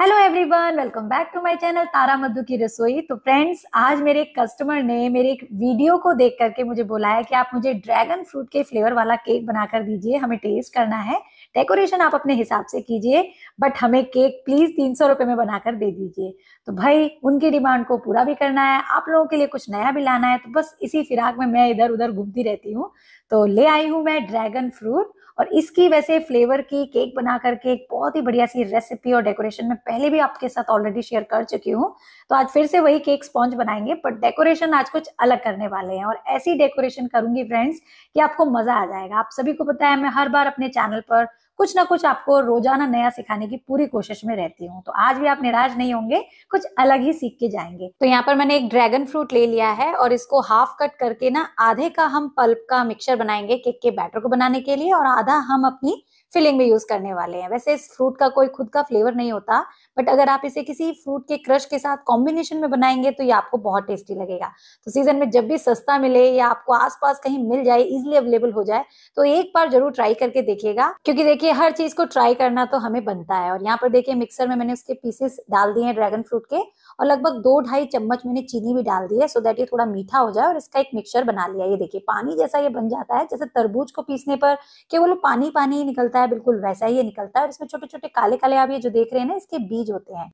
hello everyone welcome back to my channel Tara Madhu की रसोई तो फ्रेंड्स आज मेरे एक कस्टमर ने मेरे एक वीडियो को देख करके मुझे बोला है कि आप मुझे ड्रैगन फ्रूट के फ्लेवर वाला केक बनाकर दीजिए हमें टेस्ट करना है डेकोरेशन आप अपने हिसाब से कीजिए बट हमें केक प्लीज तीन सौ रुपये में बनाकर दे दीजिए तो भाई उनकी डिमांड को पूरा भी करना है आप लोगों के लिए कुछ नया भी लाना है तो बस इसी फिराक में मैं इधर उधर घूमती रहती हूँ तो ले आई हूँ मैं ड्रैगन फ्रूट और इसकी वैसे फ्लेवर की केक बना करके एक बहुत ही बढ़िया सी रेसिपी और डेकोरेशन मैं पहले भी आपके साथ ऑलरेडी शेयर कर चुकी हूँ तो आज फिर से वही केक स्पॉन्ज बनाएंगे बट डेकोरेशन आज कुछ अलग करने वाले हैं और ऐसी डेकोरेशन करूंगी फ्रेंड्स कि आपको मजा आ जाएगा आप सभी को पता है मैं हर बार अपने चैनल पर कुछ ना कुछ आपको रोजाना नया सिखाने की पूरी कोशिश में रहती हूँ तो आज भी आप निराश नहीं होंगे कुछ अलग ही सीख के जाएंगे तो यहाँ पर मैंने एक ड्रैगन फ्रूट ले लिया है और इसको हाफ कट करके ना आधे का हम पल्प का मिक्सर बनाएंगे केक के बैटर को बनाने के लिए और आधा हम अपनी फिलिंग में यूज करने वाले हैं वैसे इस फ्रूट का कोई खुद का फ्लेवर नहीं होता बट अगर आप इसे किसी फ्रूट के क्रश के साथ कॉम्बिनेशन में बनाएंगे तो ये आपको बहुत टेस्टी लगेगा तो सीजन में जब भी सस्ता मिले या आपको आसपास कहीं मिल जाए इजिली अवेलेबल हो जाए तो एक बार जरूर ट्राई करके देखिएगा क्योंकि देखिए हर चीज को ट्राई करना तो हमें बनता है और यहाँ पर देखिए मिक्सर में मैंने उसके पीसेस डाल दिए हैं ड्रैगन फ्रूट के और लगभग दो ढाई चम्मच मैंने चीनी भी डाल दी है सो देट ये थोड़ा मीठा हो जाए और इसका एक मिक्सर बना लिया ये देखिए पानी जैसा ये बन जाता है जैसे तरबूज को पीसने पर केवल पानी पानी ही निकलता है बिल्कुल वैसा ही निकलता है और इसमें छोटे छोटे काले काले आप ये जो देख रहे हैं ना इसके बीज होते हैं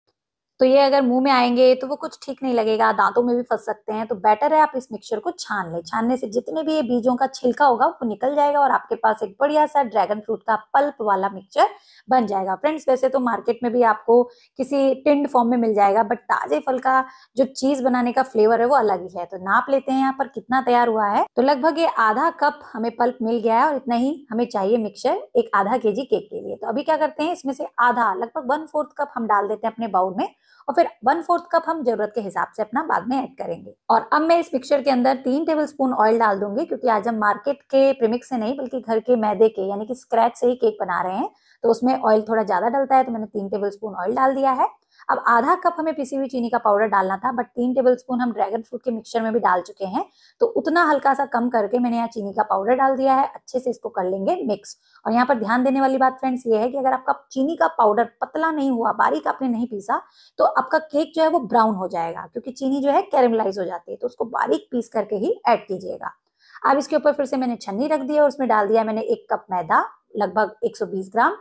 तो ये अगर मुंह में आएंगे तो वो कुछ ठीक नहीं लगेगा दांतों में भी फंस सकते हैं तो बेटर है आप इस मिक्सचर को छान लें छानने से जितने भी ये बीजों का छिलका होगा वो निकल जाएगा और आपके पास एक बढ़िया सा ड्रैगन फ्रूट का पल्प वाला मिक्सचर बन जाएगा फ्रेंड्स वैसे तो मार्केट में भी आपको किसी टिंड फॉर्म में मिल जाएगा बट ताजे फल का जो चीज बनाने का फ्लेवर है वो अलग ही है तो नाप लेते हैं यहाँ पर कितना तैयार हुआ है तो लगभग ये आधा कप हमें पल्प मिल गया है और इतना ही हमें चाहिए मिक्सचर एक आधा के केक के लिए तो अभी क्या करते हैं इसमें से आधा लगभग वन फोर्थ कप हम डाल देते हैं अपने बाउल में और फिर वन फोर्थ कप हम जरूरत के हिसाब से अपना बाद में ऐड करेंगे और अब मैं इस मिक्सचर के अंदर तीन टेबल स्पून ऑयल डाल दूंगी क्योंकि आज हम मार्केट के प्रिमिक्स से नहीं बल्कि घर के मैदे के यानी कि स्क्रैच से ही केक बना रहे हैं तो उसमें ऑयल थोड़ा ज्यादा डलता है तो मैंने तीन टेबल स्पून ऑयल डाल दिया है अब आधा कप हमें पिसी हुई चीनी का पाउडर डालना था बट तीन टेबल स्पून हम ड्रैगन फ्रूट के मिक्सचर में भी डाल चुके हैं तो उतना हल्का सा कम करके मैंने यहाँ चीनी का पाउडर डाल दिया है अच्छे से इसको कर लेंगे मिक्स और यहाँ पर ध्यान देने वाली बात फ्रेंड्स ये है कि अगर आपका चीनी का पाउडर पतला नहीं हुआ बारीक आपने नहीं पीसा तो आपका केक जो है वो ब्राउन हो जाएगा क्योंकि चीनी जो है कैरेमलाइज हो जाती है तो उसको बारीक पीस करके ही ऐड कीजिएगा अब इसके ऊपर फिर से मैंने छन्नी रख दिया और उसमें डाल दिया मैंने एक कप मैदा लगभग 120 ग्राम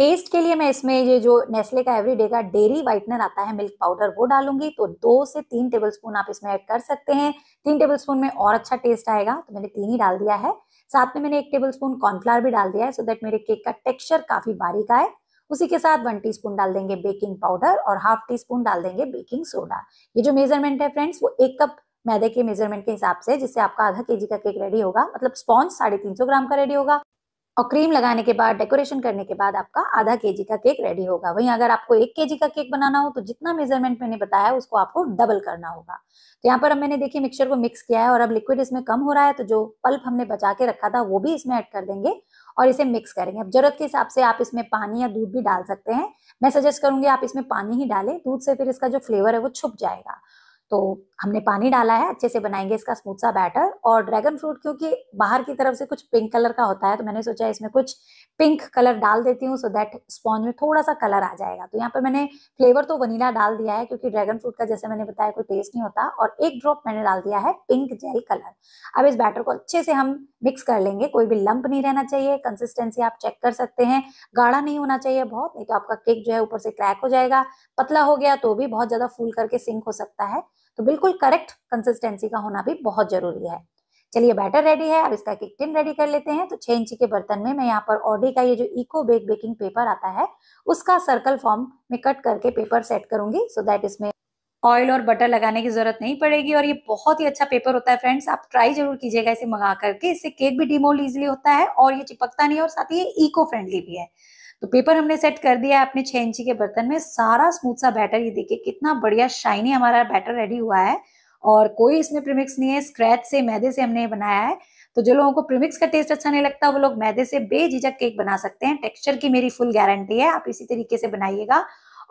टेस्ट के लिए मैं इसमें ये जो नेस्ले का एवरीडे का डेरी व्हाइटनर आता है मिल्क पाउडर वो डालूंगी तो दो से तीन टेबलस्पून आप इसमें ऐड कर सकते हैं तीन टेबलस्पून में और अच्छा टेस्ट आएगा तो मैंने तीन ही डाल दिया है साथ में मैंने एक टेबलस्पून कॉर्नफ्लावर भी डाल दिया है सो दैट मेरे केक का टेक्सचर काफी बारीक आए उसी के साथ वन स्पून डाल देंगे बेकिंग पाउडर और हाफ टी स्पून डाल देंगे बेकिंग सोडा ये जो मेजरमेंट है फ्रेंड्स वो एक कप मैदे के मेजरमेंट के हिसाब से जिससे आपका आधा के का केक रेडी होगा मतलब स्पॉन्ज साढ़े तीन सौ ग्राम का रेडी होगा और क्रीम लगाने के बाद डेकोरेशन करने के बाद आपका आधा के का केक रेडी होगा वहीं अगर आपको एक के का केक बनाना हो तो जितना मेजरमेंट मैंने बताया उसको आपको डबल करना होगा तो यहाँ पर अब मैंने देखिए मिक्सचर को मिक्स किया है और अब लिक्विड इसमें कम हो रहा है तो जो पल्प हमने बचा के रखा था वो भी इसमें ऐड कर देंगे और इसे मिक्स करेंगे अब जरूरत के हिसाब से आप इसमें पानी या दूध भी डाल सकते हैं मैं सजेस्ट करूंगी आप इसमें पानी ही डालें दूध से फिर इसका जो फ्लेवर है वो छुप जाएगा तो हमने पानी डाला है अच्छे से बनाएंगे इसका स्मूथ सा बैटर और ड्रैगन फ्रूट क्योंकि बाहर की तरफ से कुछ पिंक कलर का होता है तो मैंने सोचा इसमें कुछ पिंक कलर डाल देती हूँ सो दैट स्पॉन्ज में थोड़ा सा कलर आ जाएगा तो यहाँ पर मैंने फ्लेवर तो वनीला डाल दिया है क्योंकि ड्रैगन फ्रूट का जैसे मैंने बताया कोई टेस्ट नहीं होता और एक ड्रॉप मैंने डाल दिया है पिंक जेल कलर अब इस बैटर को अच्छे से हम मिक्स कर लेंगे कोई भी लंप नहीं रहना चाहिए कंसिस्टेंसी आप चेक कर सकते हैं गाढ़ा नहीं होना चाहिए बहुत नहीं तो आपका केक जो है ऊपर से क्रैक हो जाएगा पतला हो गया तो भी बहुत ज़्यादा फूल करके सिंक हो सकता है तो बिल्कुल करेक्ट कंसिस्टेंसी का होना भी बहुत जरूरी है चलिए बैटर रेडी है अब इसका एक टिन रेडी कर लेते हैं तो छह इंची के बर्तन में मैं यहाँ पर ऑडी का ये जो इको बेक बेकिंग पेपर आता है उसका सर्कल फॉर्म में कट करके पेपर सेट करूंगी सो दैट इसमें ऑयल और बटर लगाने की जरूरत नहीं पड़ेगी और ये बहुत ही अच्छा पेपर होता है फ्रेंड्स आप ट्राई जरूर कीजिएगा इसे मंगा करके इससे केक भी डिमोल्ड इजिली होता है और ये चिपकता नहीं और साथ ही ये इको फ्रेंडली भी है तो पेपर हमने सेट कर दिया है अपने छः इंची के बर्तन में सारा स्मूथ सा बैटर ये देखिए कितना बढ़िया शाइनी हमारा बैटर रेडी हुआ है और कोई इसमें प्रीमिक्स नहीं है स्क्रैच से मैदे से हमने बनाया है तो जो लोगों को प्रीमिक्स का टेस्ट अच्छा नहीं लगता वो लोग मैदे से बेझिझक केक बना सकते हैं टेक्स्चर की मेरी फुल गारंटी है आप इसी तरीके से बनाइएगा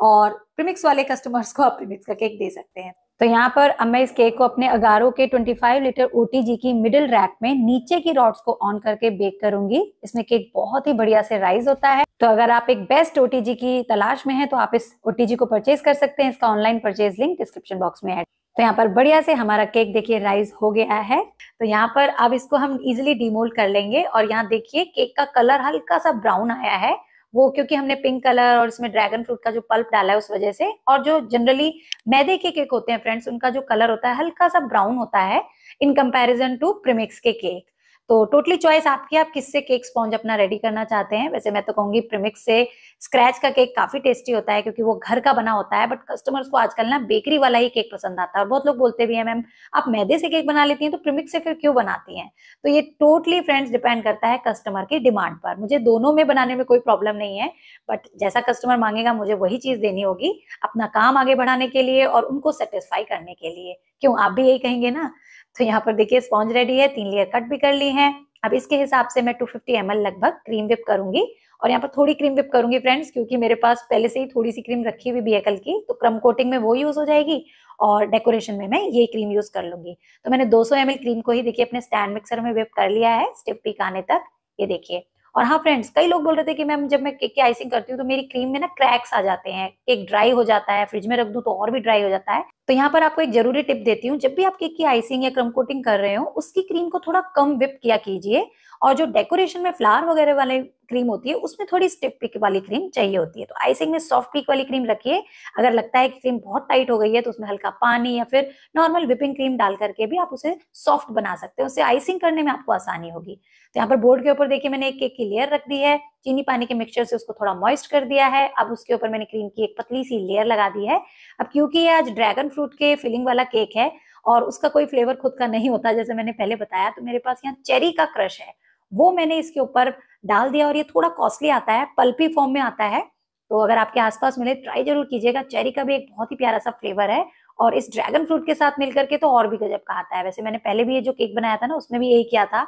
और प्रीमिक्स वाले कस्टमर्स को आप प्रीमिक्स का केक दे सकते हैं तो यहाँ पर अब मैं इस केक को अपने अगारो के 25 लीटर ओटीजी की मिडिल रैक में नीचे की रॉड्स को ऑन करके बेक करूंगी इसमें केक बहुत ही बढ़िया से राइज होता है तो अगर आप एक बेस्ट ओटीजी की तलाश में है तो आप इस ओटीजी को परचेज कर सकते हैं इसका online purchase link description box में है तो यहाँ पर बढ़िया से हमारा केक देखिए राइज हो गया है तो यहाँ पर अब इसको हम इजिली डिमोल्ड कर लेंगे और यहाँ देखिए केक का कलर हल्का सा ब्राउन आया है वो क्योंकि हमने पिंक कलर और इसमें ड्रैगन फ्रूट का जो पल्प डाला है उस वजह से और जो जनरली मैदे के केक होते हैं फ्रेंड्स उनका जो कलर होता है हल्का सा ब्राउन होता है इन कंपैरिजन टू प्रिमिक्स के केक तो टोटली चॉइस आपकी आप किससे केक स्पॉन्ज अपना रेडी करना चाहते हैं वैसे मैं तो कहूंगी प्रिमिक्स से स्क्रैच का केक काफी टेस्टी होता है क्योंकि वो घर का बना होता है बट कस्टमर्स को आजकल ना बेकरी वाला ही केक पसंद आता है और बहुत लोग बोलते भी हैं मैम आप मैदे से केक बना लेती हैं तो प्रिमिक्स से फिर क्यों बनाती हैं तो ये टोटली फ्रेंड्स डिपेंड करता है कस्टमर की डिमांड पर मुझे दोनों में बनाने में कोई प्रॉब्लम नहीं है बट जैसा कस्टमर मांगेगा मुझे वही चीज देनी होगी अपना काम आगे बढ़ाने के लिए और उनको सेटिस्फाई करने के लिए क्यों आप भी यही कहेंगे ना तो यहाँ पर देखिए स्पॉन्ज रेडी है तीन लेयर कट भी कर ली है अब इसके हिसाब से मैं 250 ml लगभग क्रीम विप करूंगी और यहाँ पर थोड़ी क्रीम विप करूंगी फ्रेंड्स क्योंकि मेरे पास पहले से ही थोड़ी सी क्रीम रखी हुई भी है कल की तो क्रम कोटिंग में वो यूज हो जाएगी और डेकोरेशन में मैं ये क्रीम यूज कर लूंगी तो मैंने 200 सौ क्रीम को ही देखिए अपने स्टैंड मिक्सर में विप कर लिया है स्टिप पीक आने तक ये देखिए और हाँ फ्रेंड्स कई लोग बोल रहे थे कि मैम जब मैं केक की आइसिंग करती हूँ तो मेरी क्रीम में ना क्रैक्स आ जाते हैं केक ड्राई हो जाता है फ्रिज में रख दू तो और भी ड्राई हो जाता है तो यहाँ पर आपको एक जरूरी टिप देती हूँ जब भी आप केक की आइसिंग या क्रम कोटिंग कर रहे हो उसकी क्रीम को थोड़ा कम विप किया कीजिए और जो डेकोरेशन में फ्लावर वगैरह वाले क्रीम होती है उसमें थोड़ी स्टिफ पिक वाली क्रीम चाहिए होती है तो आइसिंग में सॉफ्ट पिक वाली क्रीम रखिए अगर लगता है कि क्रीम बहुत टाइट हो गई है तो उसमें हल्का पानी या फिर नॉर्मल विपिंग क्रीम डाल करके भी आप उसे सॉफ्ट बना सकते हैं उसे आइसिंग करने में आपको आसानी होगी तो यहाँ पर बोर्ड के ऊपर देखिए मैंने एक केक की लेयर रख दी है चीनी पानी के मिक्सचर से उसको थोड़ा मॉइस्ट कर दिया है अब उसके ऊपर मैंने क्रीम की एक पतली सी लेयर लगा दी है अब क्योंकि ये आज ड्रैगन फ्रूट के फिलिंग वाला केक है और उसका कोई फ्लेवर खुद का नहीं होता जैसे मैंने पहले बताया तो मेरे पास यहाँ चेरी का क्रश है वो मैंने इसके ऊपर डाल दिया और ये थोड़ा कॉस्टली आता है पल्पी फॉर्म में आता है तो अगर आपके आसपास मिले ट्राई जरूर कीजिएगा चेरी का भी एक बहुत ही प्यारा सा फ्लेवर है और इस ड्रैगन फ्रूट के साथ मिलकर के तो और भी गजब का आता है वैसे मैंने पहले भी ये जो केक बनाया था ना उसमें भी यही किया था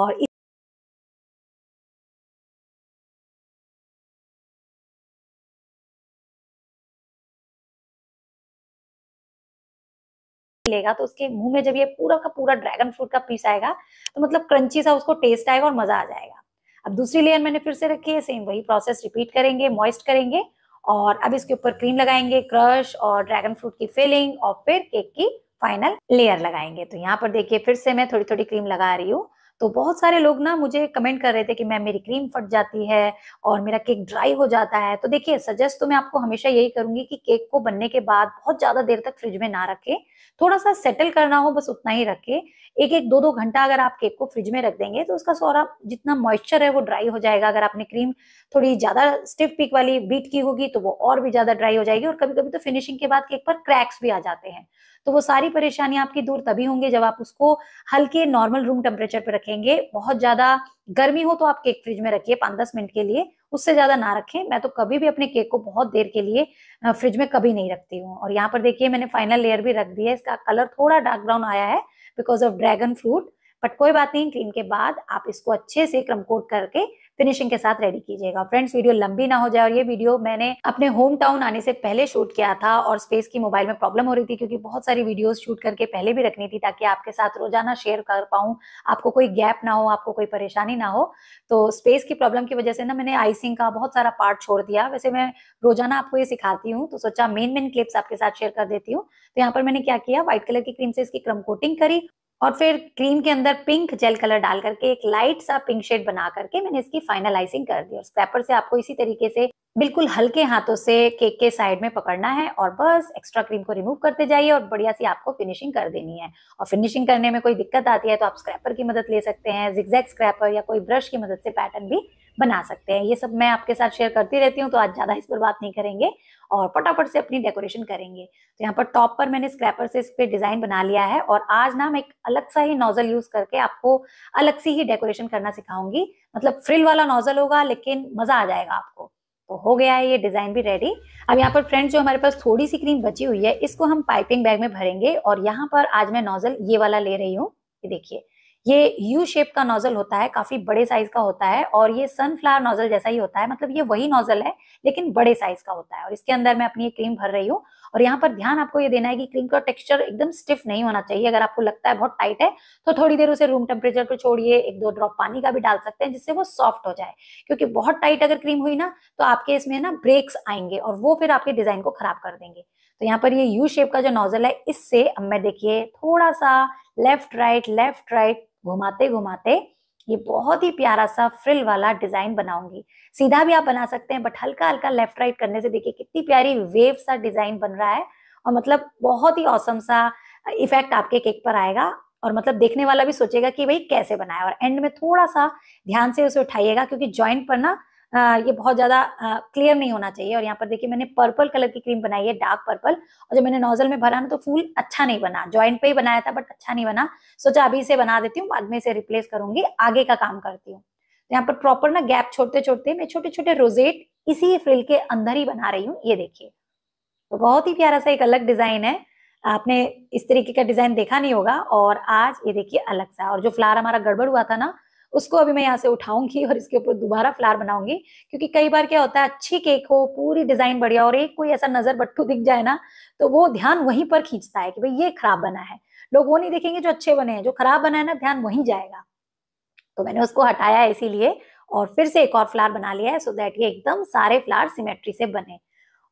और लेगा तो उसके मुंह में जब ये पूरा का पूरा ड्रैगन फ्रूट का पीस आएगा तो मतलब क्रंची सा उसको टेस्ट आएगा और मजा आ जाएगा अब दूसरी लेयर मैंने फिर से रखी है सेम वही प्रोसेस रिपीट करेंगे मॉइस्ट करेंगे और अब इसके ऊपर क्रीम लगाएंगे क्रश और ड्रैगन फ्रूट की फिलिंग और फिर केक की फाइनल लेयर लगाएंगे तो यहाँ पर देखिए फिर से मैं थोड़ी थोड़ी क्रीम लगा रही हूँ तो बहुत सारे लोग ना मुझे कमेंट कर रहे थे कि मैम मेरी क्रीम फट जाती है और मेरा केक ड्राई हो जाता है तो देखिए सजेस्ट तो मैं आपको हमेशा यही करूंगी कि केक को बनने के बाद बहुत ज्यादा देर तक फ्रिज में ना रखें थोड़ा सा सेटल करना हो बस उतना ही रखें एक एक दो दो घंटा अगर आप केक को फ्रिज में रख देंगे तो उसका सौरा जितना मॉइस्चर है वो ड्राई हो जाएगा अगर आपने क्रीम थोड़ी ज्यादा स्टिफ पीक वाली बीट की होगी तो वो और भी ज्यादा ड्राई हो जाएगी और कभी कभी तो फिनिशिंग के बाद केक पर क्रैक्स भी आ जाते हैं तो वो सारी परेशानियां आपकी दूर तभी होंगे जब आप उसको हल्के नॉर्मल रूम टेम्परेचर पर रखेंगे बहुत ज्यादा गर्मी हो तो आप केक फ्रिज में रखिए पाँच दस मिनट के लिए उससे ज्यादा ना रखें मैं तो कभी भी अपने केक को बहुत देर के लिए फ्रिज में कभी नहीं रखती हूँ और यहाँ पर देखिए मैंने फाइनल लेयर भी रख दिया है इसका कलर थोड़ा डार्क ब्राउन आया है because of dragon fruit but कोई बात नहीं क्रीम के बाद आप इसको अच्छे से क्रम कोट करके फिनिशिंग के साथ रेडी कीजिएगा फ्रेंड्स वीडियो लंबी ना हो जाए और ये वीडियो मैंने अपने होम टाउन आने से पहले शूट किया था और स्पेस की मोबाइल में प्रॉब्लम हो रही थी क्योंकि बहुत सारी वीडियोस शूट करके पहले भी रखनी थी ताकि आपके साथ रोजाना शेयर कर पाऊं आपको कोई गैप ना हो आपको कोई परेशानी ना हो तो स्पेस की प्रॉब्लम की वजह से ना मैंने आइसिंग का बहुत सारा पार्ट छोड़ दिया वैसे मैं रोजाना आपको ये सिखाती हूँ तो सोचा मेन मेन क्लिप्स आपके साथ शेयर कर देती हूँ तो यहाँ पर मैंने क्या किया व्हाइट कलर की क्रीम से इसकी क्रम कोटिंग करी और फिर क्रीम के अंदर पिंक जेल कलर डाल करके एक लाइट सा पिंक शेड बना करके मैंने इसकी फाइनलाइजिंग कर दी और स्क्रैपर से आपको इसी तरीके से बिल्कुल हल्के हाथों से केक के साइड में पकड़ना है और बस एक्स्ट्रा क्रीम को रिमूव करते जाइए और बढ़िया सी आपको फिनिशिंग कर देनी है और फिनिशिंग करने में कोई दिक्कत आती है तो आप स्क्रैपर की मदद ले सकते हैं जिक्जैक स्क्रैपर या कोई ब्रश की मदद से पैटर्न भी बना सकते हैं ये सब मैं आपके साथ शेयर करती रहती हूँ तो आज ज़्यादा इस पर बात नहीं करेंगे और फटाफट से अपनी डेकोरेशन करेंगे तो यहाँ पर टॉप पर मैंने स्क्रैपर से इस पर डिज़ाइन बना लिया है और आज ना मैं एक अलग सा ही नोज़ल यूज़ करके आपको अलग सी ही डेकोरेशन करना सिखाऊंगी मतलब फ्रिल वाला नोज़ल होगा लेकिन मज़ा आ जाएगा आपको तो हो गया है ये डिज़ाइन भी रेडी अब यहाँ पर फ्रेंड्स जो हमारे पास थोड़ी सी क्रीम बची हुई है इसको हम पाइपिंग बैग में भरेंगे और यहाँ पर आज मैं नोज़ल ये वाला ले रही हूँ ये देखिए ये यू शेप का नोजल होता है काफी बड़े साइज का होता है और ये सनफ्लावर नोजल जैसा ही होता है मतलब ये वही नोजल है लेकिन बड़े साइज का होता है और इसके अंदर मैं अपनी ये क्रीम भर रही हूँ और यहाँ पर ध्यान आपको ये देना है कि क्रीम का टेक्सचर एकदम स्टिफ नहीं होना चाहिए अगर आपको लगता है बहुत टाइट है तो थोड़ी देर उसे रूम टेम्परेचर पर छोड़िए एक दो ड्रॉप पानी का भी डाल सकते हैं जिससे वो सॉफ्ट हो जाए क्योंकि बहुत टाइट अगर क्रीम हुई ना तो आपके इसमें ना ब्रेक्स आएंगे और वो फिर आपके डिजाइन को खराब कर देंगे तो यहाँ पर ये यू शेप का जो नोजल है इससे अब मैं देखिए थोड़ा सा लेफ्ट राइट लेफ्ट राइट घुमाते घुमाते ये बहुत ही प्यारा सा फ्रिल वाला डिजाइन बनाऊंगी सीधा भी आप बना सकते हैं बट हल्का हल्का लेफ्ट राइट करने से देखिए कितनी प्यारी वेव सा डिजाइन बन रहा है और मतलब बहुत ही औसम सा इफेक्ट आपके केक पर आएगा और मतलब देखने वाला भी सोचेगा कि भाई कैसे बनाया और एंड में थोड़ा सा ध्यान से उसे उठाइएगा क्योंकि ज्वाइंट पर ना ये बहुत ज्यादा क्लियर नहीं होना चाहिए और यहाँ पर देखिए मैंने पर्पल कलर की क्रीम बनाई है डार्क पर्पल और जब मैंने नोजल में भरा ना तो फूल अच्छा नहीं बना ज्वाइंट पे ही बनाया था बट अच्छा नहीं बना सोचा अभी इसे बना देती हूँ बाद में इसे रिप्लेस करूंगी आगे का काम करती हूँ तो यहाँ पर प्रॉपर ना गैप छोड़ते छोड़ते मैं छोटे छोटे रोजेट इसी फ्रिल के अंदर ही बना रही हूँ ये देखिए तो बहुत ही प्यारा सा एक अलग डिजाइन है आपने इस तरीके का डिजाइन देखा नहीं होगा और आज ये देखिए अलग सा और जो फ्लावर हमारा गड़बड़ हुआ था ना उसको अभी मैं यहाँ से उठाऊंगी और इसके ऊपर दोबारा फ्लावर बनाऊंगी क्योंकि कई बार क्या होता है अच्छी केक हो पूरी डिजाइन बढ़िया और एक कोई ऐसा नजर बट्टू दिख जाए ना तो वो ध्यान वहीं पर खींचता है कि भाई ये खराब बना है लोग वो नहीं देखेंगे जो अच्छे बने हैं जो खराब बना है ना ध्यान वहीं जाएगा तो मैंने उसको हटाया है इसीलिए और फिर से एक और फ्लावर बना लिया है सो दैट ये एकदम सारे फ्लावर सिमेट्री से बने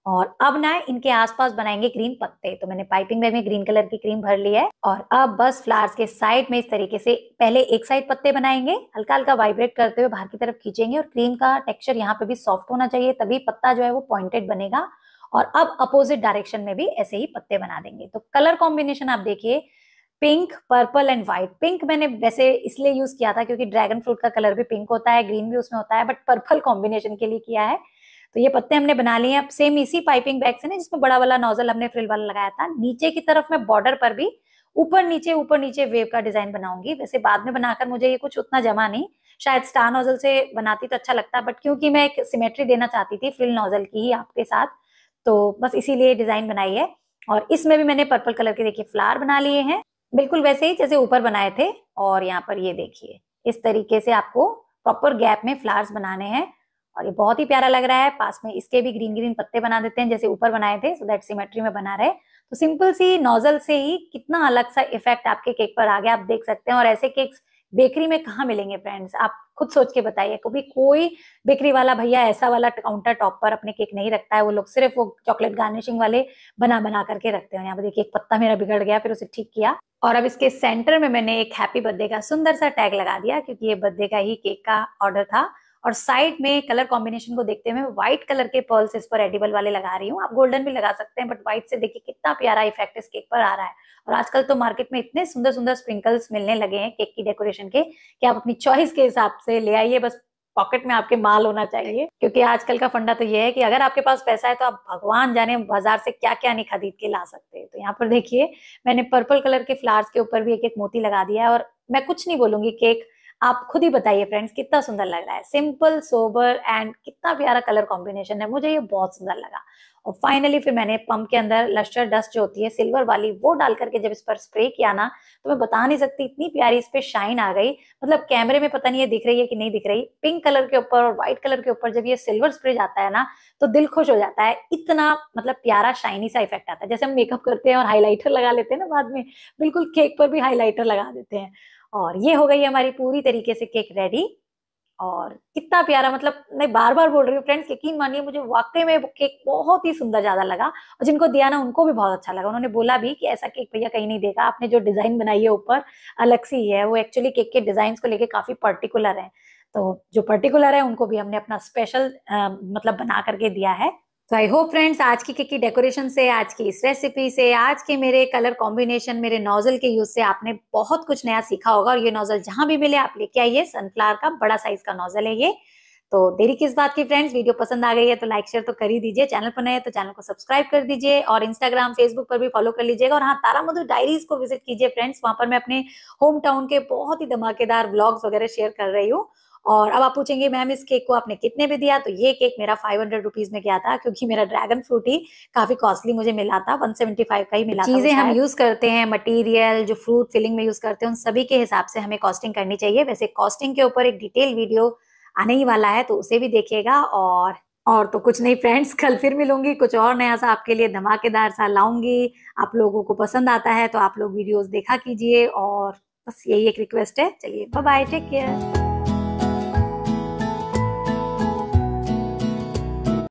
और अब ना इनके आसपास बनाएंगे ग्रीन पत्ते तो मैंने पाइपिंग बैग में ग्रीन कलर की क्रीम भर ली है और अब बस फ्लावर्स के साइड में इस तरीके से पहले एक साइड पत्ते बनाएंगे हल्का हल्का वाइब्रेट करते हुए बाहर की तरफ खींचेंगे और क्रीम का टेक्सचर यहाँ पे भी सॉफ्ट होना चाहिए तभी पत्ता जो है वो पॉइंटेड बनेगा और अब अपोजिट डायरेक्शन में भी ऐसे ही पत्ते बना देंगे तो कलर कॉम्बिनेशन आप देखिए pink purple and white pink मैंने वैसे इसलिए यूज किया था क्योंकि ड्रैगन फ्रूट का कलर भी पिंक होता है ग्रीन भी उसमें होता है बट पर्पल कॉम्बिनेशन के लिए किया है तो ये पत्ते हमने बना लिए हैं सेम इसी पाइपिंग बैग से ना जिसमें बड़ा वाला नोजल हमने फ्रिल वाला लगाया था नीचे की तरफ मैं बॉर्डर पर भी ऊपर नीचे ऊपर नीचे वेव का डिजाइन बनाऊंगी वैसे बाद में बनाकर मुझे ये कुछ उतना जमा नहीं शायद स्टार नोजल से बनाती तो अच्छा लगता बट क्योंकि मैं एक सिमेट्री देना चाहती थी फ्रिल नोजल की ही आपके साथ तो बस इसीलिए डिजाइन बनाई है और इसमें भी मैंने पर्पल कलर के देखिए फ्लावर बना लिए हैं बिल्कुल वैसे ही जैसे ऊपर बनाए थे और यहाँ पर ये देखिए इस तरीके से आपको प्रॉपर गैप में फ्लावर्स बनाने हैं और ये बहुत ही प्यारा लग रहा है पास में इसके भी ग्रीन ग्रीन पत्ते बना देते हैं जैसे ऊपर बनाए थे सो दैट सिमेट्री में बना रहे तो सिंपल सी नोजल से ही कितना अलग सा इफेक्ट आपके केक पर आ गया आप देख सकते हैं और ऐसे केक्स बेकरी में कहा मिलेंगे फ्रेंड्स आप खुद सोच के बताइए कभी कोई बेकरी वाला भैया ऐसा वाला काउंटर टॉप पर अपने केक नहीं रखता है वो लोग सिर्फ वो चॉकलेट गार्निशिंग वाले बना बना करके रखते हैं यहाँ पर देखिए एक पत्ता मेरा बिगड़ गया फिर उसे ठीक किया और अब इसके सेंटर में मैंने एक हैप्पी बर्थडे का सुंदर सा टैग लगा दिया क्योंकि ये बर्थडे का ही केक का ऑर्डर था और साइड में कलर कॉम्बिनेशन को देखते हुए व्हाइट कलर के पर्ल्स इस पर एडिबल वाले लगा रही हूँ आप गोल्डन भी लगा सकते हैं बट व्हाइट से देखिए कितना प्यारा इफेक्ट इस केक पर आ रहा है और आजकल तो मार्केट में इतने सुंदर सुंदर स्प्रिंकल्स मिलने लगे हैं केक की डेकोरेशन के कि आप अपनी चॉइस के हिसाब से ले आइए बस पॉकेट में आपके माल होना चाहिए क्योंकि आजकल का फंडा तो ये है कि अगर आपके पास पैसा है तो आप भगवान जाने बाजार से क्या क्या नहीं खरीद के ला सकते तो यहाँ पर देखिए मैंने पर्पल कलर के फ्लावर्स के ऊपर भी एक एक मोती लगा दिया है और मैं कुछ नहीं बोलूंगी केक आप खुद ही बताइए फ्रेंड्स कितना सुंदर लग रहा है सिंपल सोबर एंड कितना प्यारा कलर कॉम्बिनेशन है मुझे ये बहुत सुंदर लगा और फाइनली फिर मैंने पंप के अंदर लस्टर डस्ट जो होती है सिल्वर वाली वो डाल करके जब इस पर स्प्रे किया ना तो मैं बता नहीं सकती इतनी प्यारी इस पर शाइन आ गई मतलब कैमरे में पता नहीं ये दिख रही है कि नहीं दिख रही पिंक कलर के ऊपर और व्हाइट कलर के ऊपर जब ये सिल्वर स्प्रे जाता है ना तो दिल खुश हो जाता है इतना मतलब प्यारा शाइनी सा इफेक्ट आता है जैसे हम मेकअप करते हैं और हाईलाइटर लगा लेते हैं ना बाद में बिल्कुल केक पर भी हाईलाइटर लगा देते हैं और ये हो गई हमारी पूरी तरीके से केक रेडी और कितना प्यारा मतलब मैं बार बार बोल रही हूँ फ्रेंड्स यकीन मानिए मुझे वाकई में केक बहुत ही सुंदर ज्यादा लगा और जिनको दिया ना उनको भी बहुत अच्छा लगा उन्होंने बोला भी कि ऐसा केक भैया कहीं नहीं देगा आपने जो डिजाइन बनाई है ऊपर अलग सी है वो एक्चुअली केक के डिजाइन को लेकर काफी पर्टिकुलर है तो जो पर्टिकुलर है उनको भी हमने अपना स्पेशल आ, मतलब बना करके दिया है तो आई होप फ्रेंड्स आज की केक की डेकोरेशन से आज की इस रेसिपी से आज के मेरे कलर कॉम्बिनेशन मेरे नोजल के यूज से आपने बहुत कुछ नया सीखा होगा और ये नोजल जहां भी मिले आप लेके आइए सनफ्लावर का बड़ा साइज का नोजल है ये तो देरी किस बात की फ्रेंड्स वीडियो पसंद आ गई है तो लाइक शेयर तो कर ही दीजिए चैनल पर नए तो चैनल को सब्सक्राइब कर दीजिए और इंस्टाग्राम फेसबुक पर भी फॉलो कर लीजिएगा और हाँ तारा मधु डायरीज को विजिट कीजिए फ्रेंड्स वहां पर मैं अपने होम टाउन के बहुत ही धमाकेदार ब्लॉग्स वगैरह शेयर कर रही हूँ और अब आप पूछेंगे मैम इस केक को आपने कितने में दिया तो ये केक मेरा फाइव हंड्रेड रुपीज में गया था क्योंकि मेरा ड्रैगन फ्रूट ही काफी कॉस्टली मुझे मिला था वन सेवेंटी फाइव का ही मिला चीजें हम यूज करते हैं मटेरियल जो फ्रूट फिलिंग में यूज करते हैं उन सभी के हिसाब से हमें कॉस्टिंग करनी चाहिए वैसे कॉस्टिंग के ऊपर एक डिटेल वीडियो आने ही वाला है तो उसे भी देखिएगा और और तो कुछ नहीं फ्रेंड्स कल फिर मिलूंगी कुछ और नया सा आपके लिए धमाकेदार सा लाऊंगी आप लोगों को पसंद आता है तो आप लोग वीडियोस देखा कीजिए और बस यही एक रिक्वेस्ट है चलिए बाय बाय टेक केयर